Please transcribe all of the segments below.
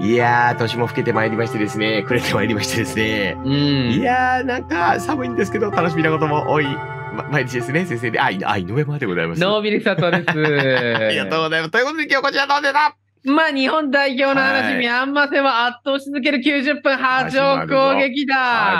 いやー、年も更けてまいりましてですね、暮れてまいりましてですね。うん。いやー、なんか寒いんですけど、楽しみなことも多い、ま、毎日ですね、先生で。あ、あ井上までございます。ノービル佐藤です。ありがとうございます。ということで、今日こちらどうでだまあ、日本代表の話、ミャンマー戦は圧倒し続ける90分波状攻撃だ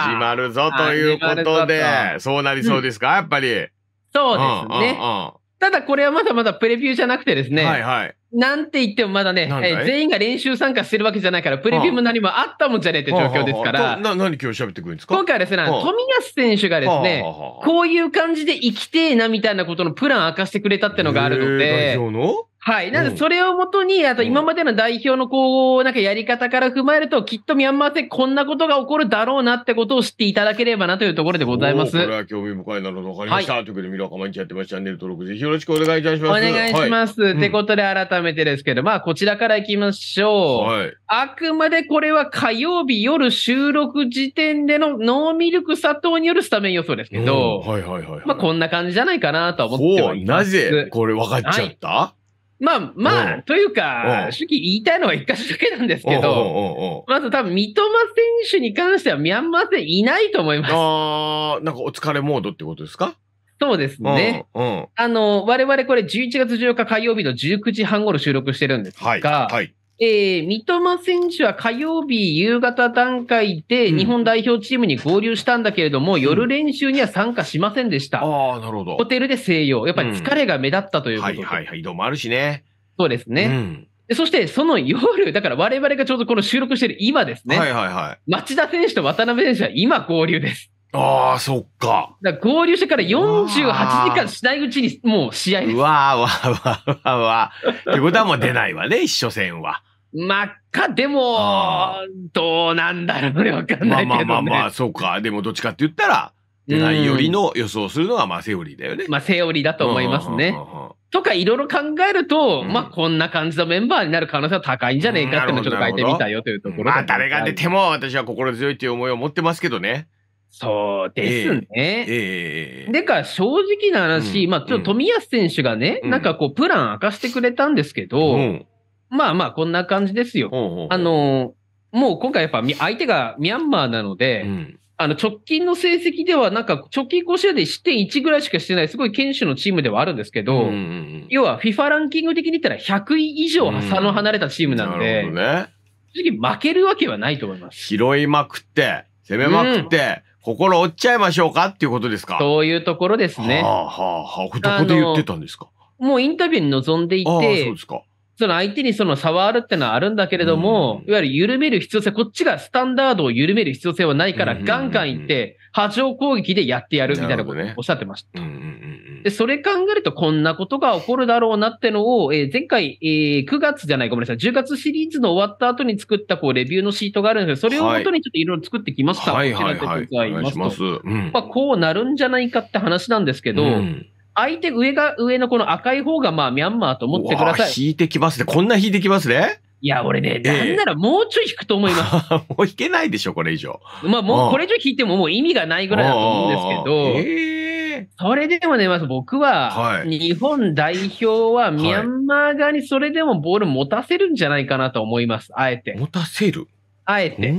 始まるぞということで、そうなりそうですか、うん、やっぱり。そうですね。うんうんうんただこれはまだまだプレビューじゃなくてですね、はいはい、なんて言ってもまだね、全員が練習参加してるわけじゃないから、プレビューも何もあったもんじゃねえって状況ですから。はあはあはあ、な何今日喋ってくるんですか今回はですね、はあ、富安選手がですね、はあはあこういう感じで生きてえなみたいなことのプラン明かしてくれたってのがあるので。のはい。なんで、それをもとに、あと今までの代表のこう、なんかやり方から踏まえると、きっとミャンマー戦こんなことが起こるだろうなってことを知っていただければなというところでございます。これは興味深いなので分かりました。はい、ということで、ミラカマンチやってます。チャンネル登録ぜひよろしくお願いいたします。お願いします。はい、ってことで、改めてですけど、まあ、こちらからいきましょう。はい。あくまでこれは火曜日夜収録時点でのノーミルク砂糖によるスタメン予想ですけど、はいはいはい、はい、まあ、こんな感じじゃないかなと思っております。なぜこれ分かっちゃった、はいまあまあ、というか、主義言いたいのは一箇所だけなんですけど、まず多分、三笘選手に関してはミャンマー戦いないと思います。ああ、なんかお疲れモードってことですかそうですね。うんうん、あの、我々これ11月14日火曜日の19時半頃収録してるんですが、はいはい、えー、三笘選手は火曜日夕方段階で日本代表チームに合流したんだけれども、うん、夜練習には参加しませんでした。ああ、なるほど。ホテルで静養。やっぱり疲れが目立ったということうん、はいはいはい、移動もあるしね。そうですね。うんそして、その夜、だから我々がちょうどこの収録してる今ですね。はいはいはい。町田選手と渡辺選手は今合流です。ああ、そっか。だ合流してから48時間しないうちにもう試合です。うわーわーわーわーわー。ってことはもう出ないわね、一緒戦は。真っ赤でもどうなんだろうねわかんないけど、ね、まあまあまあまあそうかでもどっちかって言ったら何よりの予想するのはまあセオリーだよね。まあセオリーだと思いますね。とかいろいろ考えると、うん、まあこんな感じのメンバーになる可能性は高いんじゃねえかってのちょっと書いてみたよというところ、うん、まあ誰が出ても私は心強いという思いを持ってますけどね。そうですね。えーえー、でか、正直な話、うん、まあ、ちょっと冨安選手がね、うん、なんかこう、プラン明かしてくれたんですけど、うん、まあまあ、こんな感じですよ。ううあのー、もう今回やっぱ相手がミャンマーなので、うん、あの直近の成績ではなんか直近5試合で失点1ぐらいしかしてない、すごい堅守のチームではあるんですけど、うんうん、要は FIFA ランキング的に言ったら100位以上差の離れたチームなので、うんね、正直負けるわけはないと思います。拾いまくって、攻めまくって、うん心折っちゃいましょうかっていうことですかそういうところですね。はあはあはあ、こどこで言ってたんですかもうインタビューに臨んでいて、ああそうですかその相手にその差はあるってのはあるんだけれども、いわゆる緩める必要性、こっちがスタンダードを緩める必要性はないから、ガンガンいって、波状攻撃でやってやるみたいなことをおっしゃってました。で、それ考えるとこんなことが起こるだろうなってのを、えー、前回、えー、9月じゃない、ごめんなさい、10月シリーズの終わった後に作ったこうレビューのシートがあるんですけど、それをもとにちょっといろいろ作ってきました。はい、はい、はい。お願いします。うん、まあ、こうなるんじゃないかって話なんですけど、うん相手上が、上のこの赤い方が、まあ、ミャンマーと思ってください。引いてきますね。こんな引いてきますね。いや、俺ね、なんならもうちょい引くと思います。もう引けないでしょ、これ以上。まあ、もう、これ以上引いてももう意味がないぐらいだと思うんですけど、それでもね、まず僕は、日本代表はミャンマー側にそれでもボール持たせるんじゃないかなと思います、あえて。持たせるあえて。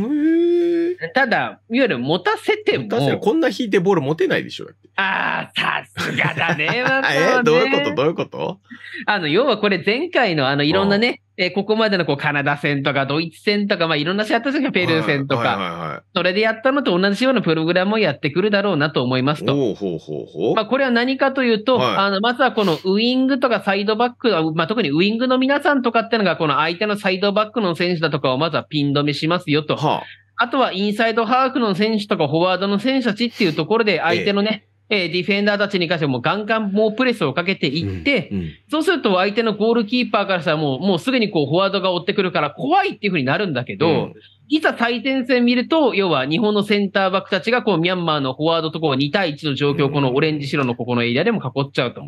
ただ、いわゆる持たせても。確かにこんな引いてボール持てないでしょ、ああ、さすがだね、ま ね、えどういうことどういうことあの、要はこれ前回のあの、いろんなね、えー、ここまでのこうカナダ戦とかドイツ戦とか、まあ、いろんな試合やったんですペルー戦とか、はいはいはいはい、それでやったのと同じようなプログラムをやってくるだろうなと思いますと。ほうほうほうほうまあ、これは何かというと、はい、あのまずはこのウイングとかサイドバック、まあ、特にウイングの皆さんとかっていうのが、この相手のサイドバックの選手だとかをまずはピン止めしますよと。はああとはインサイドハーフの選手とかフォワードの選手たちっていうところで相手のね、えー、ディフェンダーたちに関してもガンガンもうプレスをかけていって、うんうん、そうすると相手のゴールキーパーからしたらもう、もうすぐにこうフォワードが追ってくるから怖いっていうふうになるんだけど、うん、いざ対戦戦見ると、要は日本のセンターバックたちがこうミャンマーのフォワードとこう2対1の状況、このオレンジ白のここのエリアでも囲っちゃうと。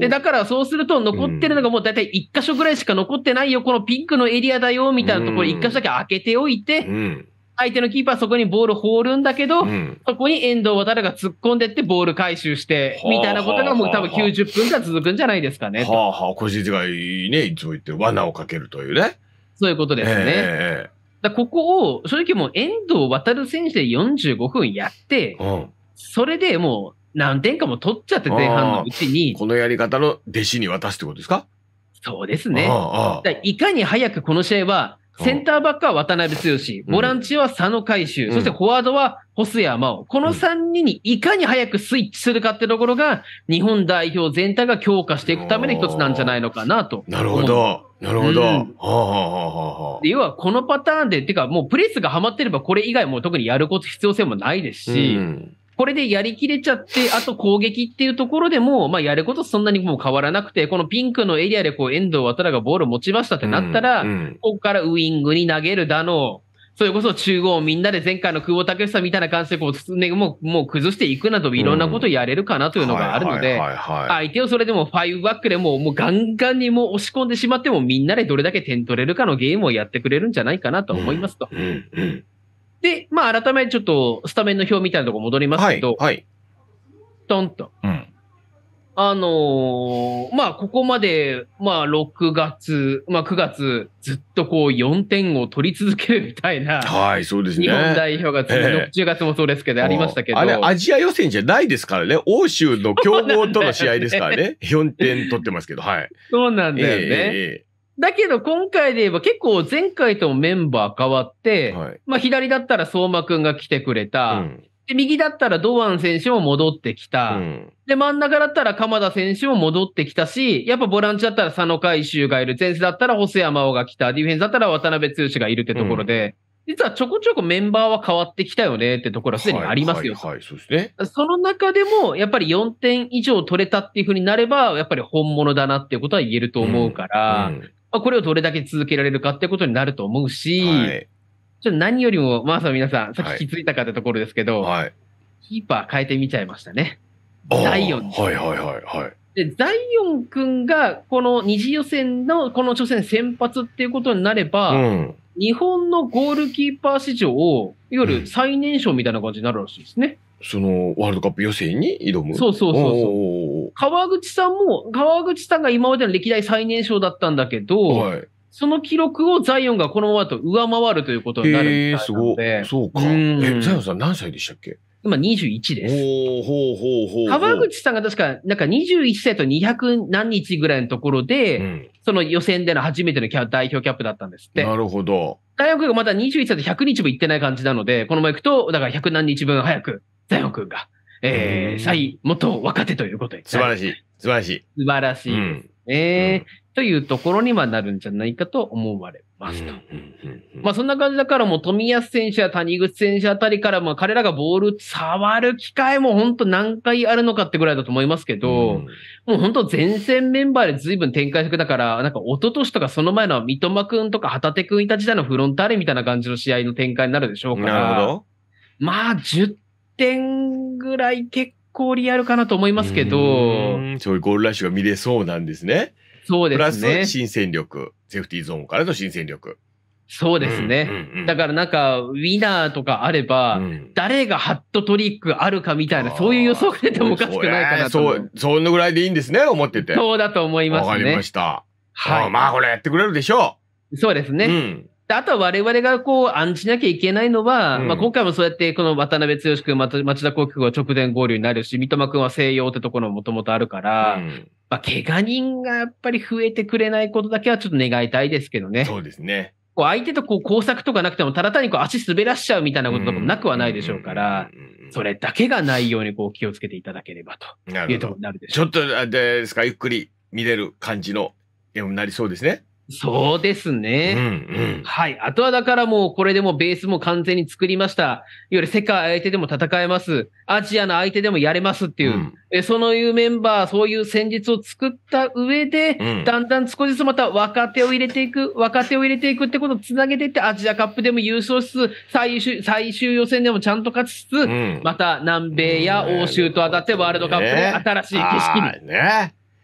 で、だからそうすると残ってるのがもう大体1箇所ぐらいしか残ってないよ、このピンクのエリアだよ、みたいなところ1箇所だけ開けておいて、相手のキーパーそこにボール放るんだけど、うん、そこに遠藤渡が突っ込んでってボール回収して、みたいなことがもう多分90分間続くんじゃないですかね。はあはあ、腰違いね、いつも言って罠をかけるというね。そういうことですね。えー、だここを、正直もう遠藤渡選手で45分やって、うん、それでもう何点かも取っちゃって前半のうちに。このやり方の弟子に渡すってことですかそうですね。ああいかに早くこの試合は、センターバックは渡辺剛、ボランチは佐野海舟、うん、そしてフォワードは細谷真央。この3人にいかに早くスイッチするかってところが、日本代表全体が強化していくための一つなんじゃないのかなと。なるほど。なるほど。ははははあ、要はこのパターンで、ってかもうプレスがはまってればこれ以外も特にやること必要性もないですし、うんこれでやりきれちゃって、あと攻撃っていうところでも、まあ、やることそんなにもう変わらなくて、このピンクのエリアでこう遠藤渡がボールを持ちましたってなったら、うんうん、ここからウイングに投げるだの、それこそ中央みんなで前回の久保建英みたいな感じでこう、ね、もうもう崩していくなどいろんなことやれるかなというのがあるので、相手をそれでもファイブバックでももうガンガンにもう押し込んでしまってもみんなでどれだけ点取れるかのゲームをやってくれるんじゃないかなと思いますと。うんうんうんで、まあ、改めてちょっとスタメンの表みたいなとこ戻りますけど、はい。ド、ン、と。うん。あのー、まあ、ここまで、まあ、6月、まあ、9月、ずっとこう、4点を取り続けるみたいな。はい、そうですね。日本代表が、え10月もそうですけど、ありましたけど。あれ、アジア予選じゃないですからね。欧州の強豪との試合ですからね。ね4点取ってますけど、はい。そうなんだよね。えだけど今回で言えば結構前回ともメンバー変わって、はい、まあ左だったら相馬くんが来てくれた、うん、で右だったら堂安選手も戻ってきた、うん、で真ん中だったら鎌田選手も戻ってきたし、やっぱボランチだったら佐野海舟がいる、前世だったら細山が来た、ディフェンスだったら渡辺剛がいるってところで、うん、実はちょこちょこメンバーは変わってきたよねってところはすでにありますよ。はい、はい、そうですね。その中でも、やっぱり4点以上取れたっていうふうになれば、やっぱり本物だなっていうことは言えると思うから、まあ、これをどれだけ続けられるかってことになると思うし、はい、ちょっと何よりも、まあさ、皆さん、さっき気づいたかってところですけど、はい、キーパー変えてみちゃいましたね。ザイオン。はいはいはいはい。で、ザイオン君が、この二次予選の、この初戦先発っていうことになれば、うん、日本のゴールキーパー史上、いわゆる最年少みたいな感じになるらしいですね。うんそのワールドカップ予選に挑む。そうそうそうそう。川口さんも、川口さんが今までの歴代最年少だったんだけど、はい、その記録をザイオンがこのままと上回るということになるみたいなすごい。そうか。え、ザイオンさん何歳でしたっけ今21です。ほうほうほうほう。川口さんが確か、なんか21歳と200何日ぐらいのところで、うん、その予選での初めてのキャ代表キャップだったんですって。なるほど。大学がまだ21歳で100日も行ってない感じなので、このまま行くと、だから100何日分早くザヨ君が、えー、最元若手ということで。素晴らしい。素晴らしい。素晴らしいですね。というところにはなるんじゃないかと思われますと。まあそんな感じだからもう冨安選手や谷口選手あたりからまあ彼らがボール触る機会も本当何回あるのかってぐらいだと思いますけど、もう本当前線メンバーで随分展開してくだから、なんか一昨年とかその前の三笘くんとか旗手くんいた時代のフロンターレみたいな感じの試合の展開になるでしょうから。まあ10点ぐらい結構リアルかなと思いますけど。そういうゴールラッシュが見れそうなんですね。そうですね。プラス新戦力。セーフティーゾーンからの新戦力。そうですね、うんうんうん。だからなんか、ウィナーとかあれば、うん、誰がハットトリックあるかみたいな、そういう予想が出てもおかしくないかなと、そう、そのぐらいでいいんですね、思ってて。そうだと思いますね。わかりました。はい。まあ、これやってくれるでしょう。そうですね。うん。あとは我々がこう案じなきゃいけないのは、うん、まあ今回もそうやってこの渡辺剛君、ま、町田幸輝君は直前合流になるし、三笘君は西洋ってところももともとあるから、うん、まあ怪我人がやっぱり増えてくれないことだけはちょっと願いたいですけどね。そうですね。こう相手とこう工作とかなくても、ただ単にこう足滑らしちゃうみたいなこととかもなくはないでしょうから、それだけがないようにこう気をつけていただければというところになるでしょう。ちょっと、あれですか、ゆっくり見れる感じの、になりそうですね。そうですね。うんうん、はい。あとはだからもうこれでもベースも完全に作りました。いわゆる世界相手でも戦えます。アジアの相手でもやれますっていう。うん、そういうメンバー、そういう戦術を作った上で、うん、だんだん少しずつまた若手を入れていく、若手を入れていくってことをつなげていって、アジアカップでも優勝しつつ、最終、最終予選でもちゃんと勝ちつつ、うん、また南米や欧州と当たってワールドカップで新しい景色に。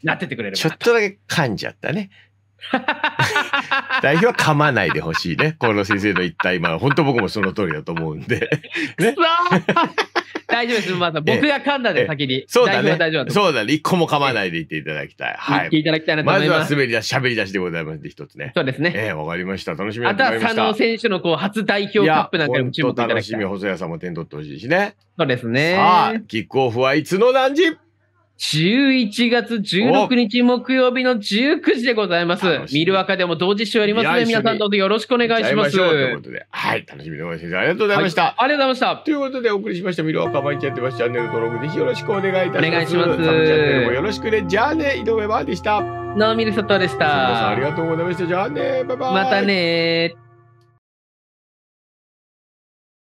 なっててくれるちょっとだけ噛んじゃったね。代表は噛まないでほしいね。この先生の言った今、本当僕もその通りだと思うんで。ね、大丈夫です、まだ僕が噛んだで先に。そうだね。大丈夫そうだね。一個も噛まないで言っていただきたい。はい。いただきたいなと思います。まずは滑り出し、喋り出しでございます一つね。そうですね。ええー、わかりました。楽しみあとは佐野選手のこう初代表カップなんかにも注目いただきたい。楽しみ、細谷さんも点取ってほしいしね。そうですね。さあ、キックオフはいつの何時11月16日木曜日の19時でございます。見る赤でも同時視聴やりますの、ね、で、皆さんどうぞよろしくお願いします。ということで、はい、楽しみでございます。ありがとうございました、はい、ありがとうございました。ということで、お送りしました、見る赤毎日やってます。チャンネル登録ぜひよろしくお願いいたします。お願いします。サブチャンネルもよろしくね。じゃあね、井上バーでした。のみるさとでした。ありがとうございました。じゃあね、バイバイ。またね